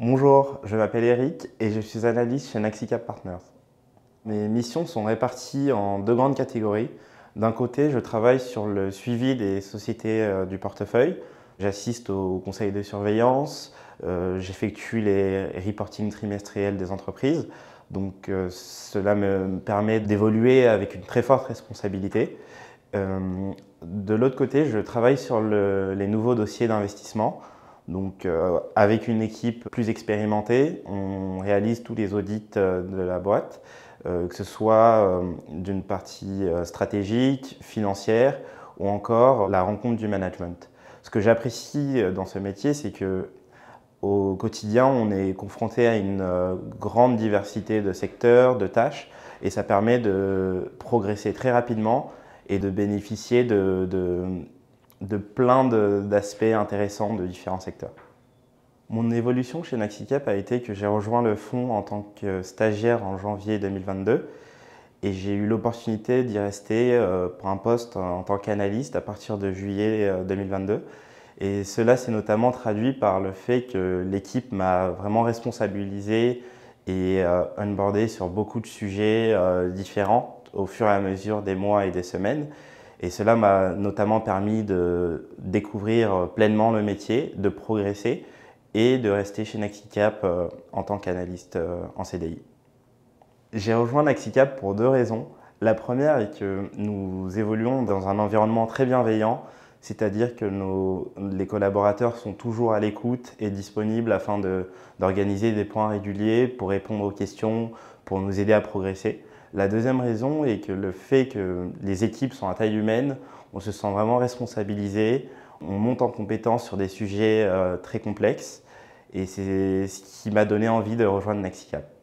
Bonjour, je m'appelle Eric et je suis analyste chez Naxicap Partners. Mes missions sont réparties en deux grandes catégories. D'un côté, je travaille sur le suivi des sociétés euh, du portefeuille. J'assiste au conseil de surveillance, euh, j'effectue les reporting trimestriels des entreprises. Donc euh, cela me permet d'évoluer avec une très forte responsabilité. de l'autre côté, je travaille sur les nouveaux dossiers d'investissement. Donc euh, avec une équipe plus expérimentée, on réalise tous les audits euh, de la boîte, euh, que ce soit d'une partie stratégique, financière ou encore la rencontre du management. Ce que j'apprécie dans ce métier, c'est que au quotidien, on est confronté à une grande diversité de secteurs, de tâches, et ça permet de progresser très rapidement et de bénéficier de de plein d'aspects intéressants de différents secteurs. Mon évolution chez Naxicap a été que j'ai rejoint le fonds en tant que stagiaire en janvier 2022 et j'ai eu l'opportunité d'y rester euh, pour un poste en tant qu'analyste à partir de juillet 2022. Euh, et cela s'est notamment traduit par le fait que l'équipe m'a vraiment responsabilisé et euh, onboardé sur beaucoup de sujets différents au fur et à mesure des mois et des semaines. Et cela m'a notamment permis de découvrir pleinement le métier, de progresser et de rester chez Naxicap euh, en tant qu'analyste euh, en CDI. J'ai rejoint Naxicap pour deux raisons. La première est que nous évoluons dans un environnement très bienveillant, c'est-à-dire que les collaborateurs sont toujours à l'écoute et disponibles afin d'organiser des points réguliers pour répondre aux questions, pour nous aider à progresser. La deuxième raison est que le fait que les équipes sont à taille humaine, on se sent vraiment responsabilisé, on monte en compétence sur des sujets euh, très complexes et c'est ce qui m'a donné envie de rejoindre Nexicap.